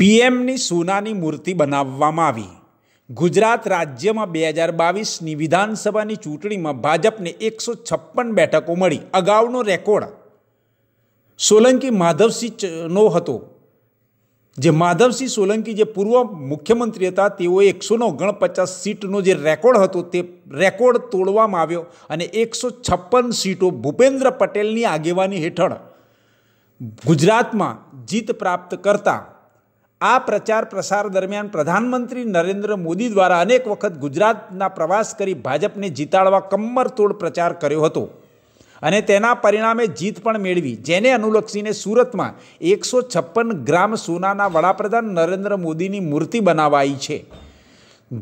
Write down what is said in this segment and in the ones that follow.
પીએમની સોનાની મૂર્તિ બનાવવામાં આવી ગુજરાત રાજ્યમાં બે હજાર બાવીસની વિધાનસભાની ચૂંટણીમાં ભાજપને એકસો છપ્પન બેઠકો મળી અગાઉનો રેકોર્ડ સોલંકી માધવસિંહનો હતો જે માધવસિંહ સોલંકી જે પૂર્વ મુખ્યમંત્રી હતા તેઓ એકસોનો ઓગણપચાસ સીટનો જે રેકોર્ડ હતો તે રેકોર્ડ તોડવામાં આવ્યો અને એકસો છપ્પન સીટો ભૂપેન્દ્ર પટેલની આગેવાની હેઠળ ગુજરાતમાં જીત પ્રાપ્ત કરતાં આ પ્રચાર પ્રસાર દરમિયાન પ્રધાનમંત્રી નરેન્દ્ર મોદી દ્વારા અનેક વખત ગુજરાતના પ્રવાસ કરી ભાજપને જીતાડવા કમરતોડ પ્રચાર કર્યો હતો અને તેના પરિણામે જીત પણ મેળવી જેને અનુલક્ષીને સુરતમાં એકસો છપ્પન ગ્રામ સોનાના વડાપ્રધાન નરેન્દ્ર મોદીની મૂર્તિ બનાવાઈ છે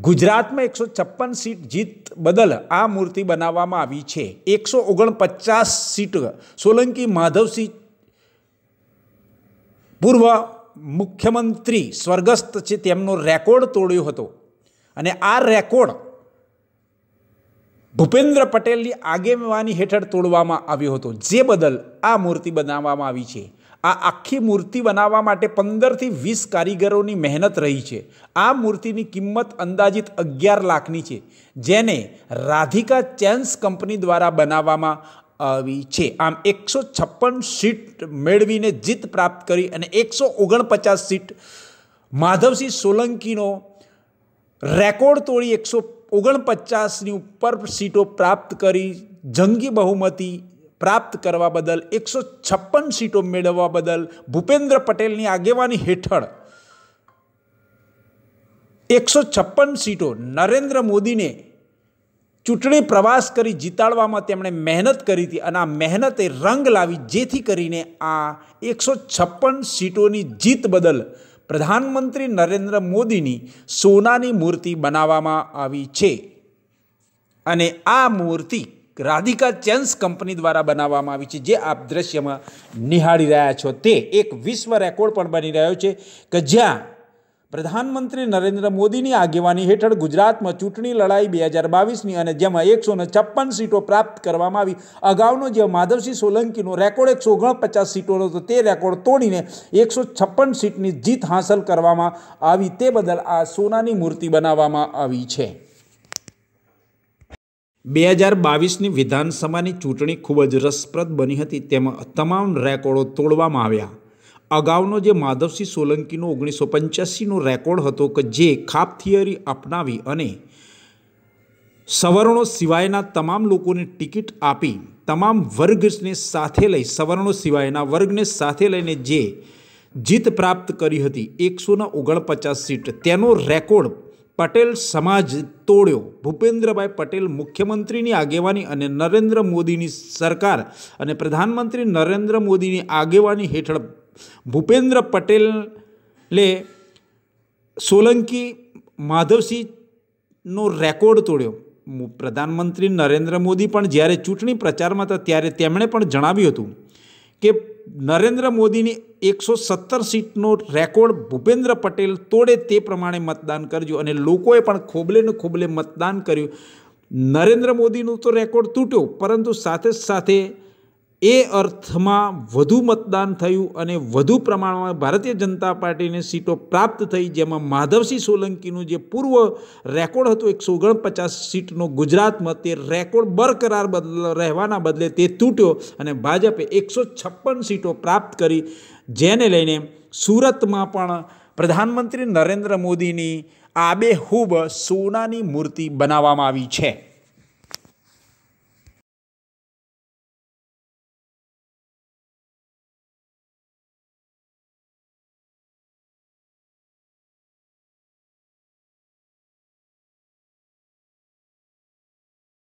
ગુજરાતમાં એકસો છપ્પન સીટ જીત બદલ આ મૂર્તિ બનાવવામાં આવી છે એકસો ઓગણપચાસ સીટ સોલંકી માધવસિંહ પૂર્વ મુખ્યમંત્રી સ્વર્ગસ્થ છે તેમનો રેકોર્ડ તોડ્યો હતો અને આ રેકોર્ડ ભૂપેન્દ્ર પટેલની આગેવાની હેઠળ તોડવામાં આવ્યો હતો જે બદલ આ મૂર્તિ બનાવવામાં આવી છે આ આખી મૂર્તિ બનાવવા માટે પંદરથી વીસ કારીગરોની મહેનત રહી છે આ મૂર્તિની કિંમત અંદાજિત અગિયાર લાખની છે જેને રાધિકા ચેન્સ કંપની દ્વારા બનાવવામાં આવી છે આમ એકસો છપ્પન સીટ મેળવીને જીત પ્રાપ્ત કરી અને એકસો ઓગણપચાસ સીટ માધવસિંહ સોલંકીનો રેકોર્ડ તોડી એકસો ઓગણપચાસની ઉપર સીટો પ્રાપ્ત કરી જંગી બહુમતી પ્રાપ્ત કરવા બદલ એકસો છપ્પન સીટો મેળવવા બદલ ભૂપેન્દ્ર પટેલની આગેવાની હેઠળ એકસો છપ્પન સીટો નરેન્દ્ર મોદીને ચૂંટણી પ્રવાસ કરી જીતાડવામાં તેમણે મહેનત કરી હતી અને આ મહેનતે રંગ લાવી જેથી કરીને આ એકસો છપ્પન સીટોની જીત બદલ પ્રધાનમંત્રી નરેન્દ્ર મોદીની સોનાની મૂર્તિ બનાવવામાં આવી છે અને આ મૂર્તિ રાધિકા ચેન્સ કંપની દ્વારા બનાવવામાં આવી છે જે આપ દ્રશ્યમાં નિહાળી રહ્યા છો તે એક વિશ્વ રેકોર્ડ પણ બની રહ્યો છે કે જ્યાં પ્રધાનમંત્રી નરેન્દ્ર મોદીની આગેવાની હેઠળ ગુજરાતમાં ચૂંટણી લડાઈ બે હજાર બાવીસની અને જેમાં એકસો છપ્પન સીટો પ્રાપ્ત કરવામાં આવી અગાઉનો જે માધવસિંહ સોલંકીનો રેકોર્ડ એકસો ઓગણપચાસ સીટોનો હતો તે રેકોર્ડ તોડીને એકસો છપ્પન સીટની જીત હાંસલ કરવામાં આવી તે બદલ આ સોનાની મૂર્તિ બનાવવામાં આવી છે બે હજાર બાવીસની વિધાનસભાની ચૂંટણી ખૂબ જ રસપ્રદ બની હતી તેમાં તમામ રેકોર્ડો તોડવામાં આવ્યા અગાઉનો જે માધવસિંહ સોલંકીનો ઓગણીસો પંચ્યાસીનો રેકોર્ડ હતો કે જે ખાપ થિયરી અપનાવી અને સવર્ણો સિવાયના તમામ લોકોને ટિકિટ આપી તમામ વર્ગને સાથે લઈ સવર્ણો સિવાયના વર્ગને સાથે લઈને જે જીત પ્રાપ્ત કરી હતી એકસોના ઓગણપચાસ સીટ તેનો રેકોર્ડ પટેલ સમાજ તોડ્યો ભૂપેન્દ્રભાઈ પટેલ મુખ્યમંત્રીની આગેવાની અને નરેન્દ્ર મોદીની સરકાર અને પ્રધાનમંત્રી નરેન્દ્ર મોદીની આગેવાની હેઠળ ભૂપેન્દ્ર પટેલે સોલંકી માધવસિંહનો રેકોર્ડ તોડ્યો પ્રધાનમંત્રી નરેન્દ્ર મોદી પણ જ્યારે ચૂંટણી પ્રચારમાં હતા ત્યારે તેમણે પણ જણાવ્યું હતું કે નરેન્દ્ર મોદીની એકસો સત્તર સીટનો રેકોર્ડ ભૂપેન્દ્ર પટેલ તોડે તે પ્રમાણે મતદાન કરજો અને લોકોએ પણ ખોબલે ને ખોબલે મતદાન કર્યું નરેન્દ્ર મોદીનું તો રેકોર્ડ તૂટ્યો પરંતુ સાથે જ સાથે એ અર્થમાં વધુ મતદાન થયું અને વધુ પ્રમાણમાં ભારતીય જનતા પાર્ટીને સીટો પ્રાપ્ત થઈ જેમાં માધવસિંહ સોલંકીનું જે પૂર્વ રેકોર્ડ હતું એકસો ઓગણપચાસ સીટનો ગુજરાતમાં તે રેકોર્ડ બરકરાર બદ રહેવાના બદલે તે તૂટ્યો અને ભાજપે એકસો છપ્પન સીટો પ્રાપ્ત કરી જેને લઈને સુરતમાં પણ પ્રધાનમંત્રી નરેન્દ્ર મોદીની આબેહૂબ સોનાની મૂર્તિ બનાવવામાં આવી છે